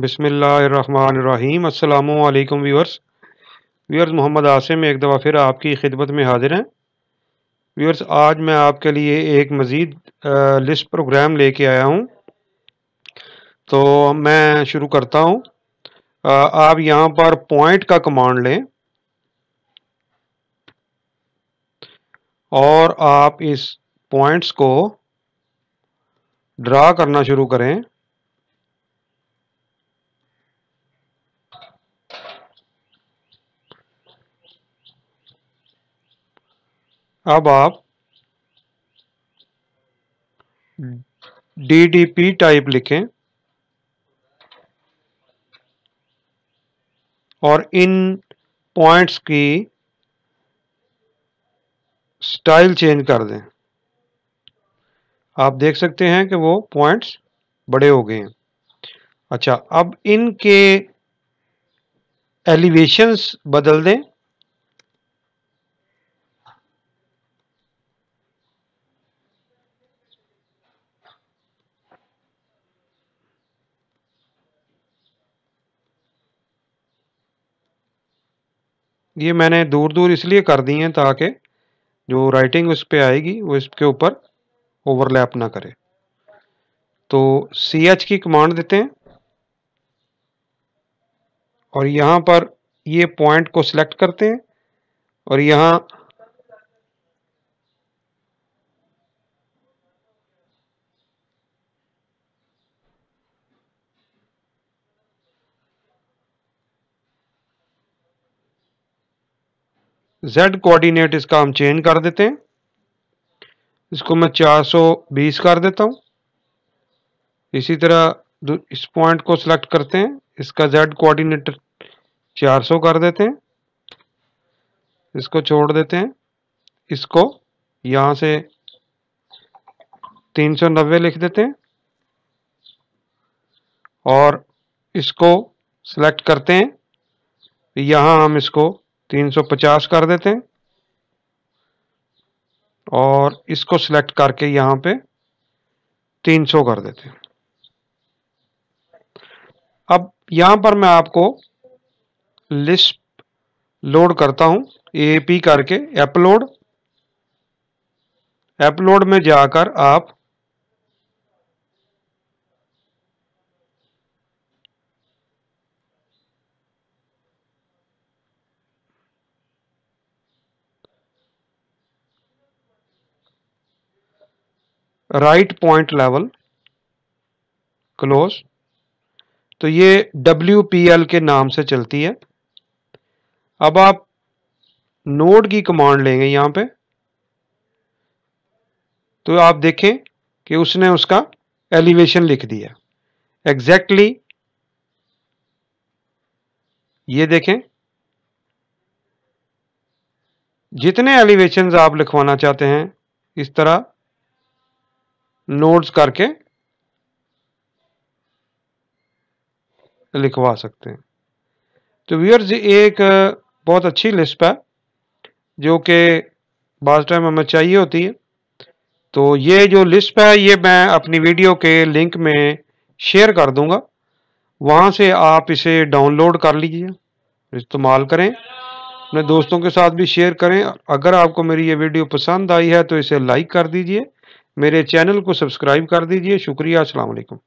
बसमीम अल्लाम viewers viewers Mohammad Asim एक दफ़ा फिर आपकी खिदमत में हाजिर हैं व्यूअर्स आज मैं आपके लिए एक मज़ीद लिस्ट प्रोग्राम लेके आया हूँ तो मैं शुरू करता हूँ आप यहाँ पर पॉइंट का कमांड लें और आप इस पॉइंट्स को ड्रा करना शुरू करें अब आप डी डी पी टाइप लिखें और इन पॉइंट्स की स्टाइल चेंज कर दें आप देख सकते हैं कि वो पॉइंट्स बड़े हो गए हैं अच्छा अब इनके एलिवेशंस बदल दें ये मैंने दूर दूर इसलिए कर दी हैं ताकि जो राइटिंग उस पर आएगी वो इसके ऊपर ओवरलैप ना करे तो सी एच की कमांड देते हैं और यहाँ पर ये पॉइंट को सिलेक्ट करते हैं और यहाँ z कोऑर्डिनेट इसका हम चेंज कर देते हैं इसको मैं 420 कर देता हूँ इसी तरह इस पॉइंट को सिलेक्ट करते हैं इसका z कोऑर्डिनेट 400 कर देते हैं इसको छोड़ देते हैं इसको यहाँ से 390 लिख देते हैं और इसको सेलेक्ट करते हैं यहाँ हम इसको तीन सौ पचास कर देते हैं और इसको सिलेक्ट करके यहाँ पे तीन सौ कर देते हैं अब यहाँ पर मैं आपको लिस्ट लोड करता हूँ ए पी करके अपलोड अपलोड में जाकर आप राइट पॉइंट लेवल क्लोज तो ये डब्ल्यू के नाम से चलती है अब आप नोड की कमांड लेंगे यहां पे तो आप देखें कि उसने उसका एलिवेशन लिख दिया एग्जैक्टली exactly ये देखें जितने एलिवेशन आप लिखवाना चाहते हैं इस तरह नोट्स करके लिखवा सकते हैं तो व्यूअर्स ये एक बहुत अच्छी लिस्ट है जो कि बाज़ टाइम हमें चाहिए होती है तो ये जो लिस्ट है ये मैं अपनी वीडियो के लिंक में शेयर कर दूंगा वहाँ से आप इसे डाउनलोड कर लीजिए इस्तेमाल करें अपने दोस्तों के साथ भी शेयर करें अगर आपको मेरी ये वीडियो पसंद आई है तो इसे लाइक कर दीजिए मेरे चैनल को सब्सक्राइब कर दीजिए शुक्रिया असलकम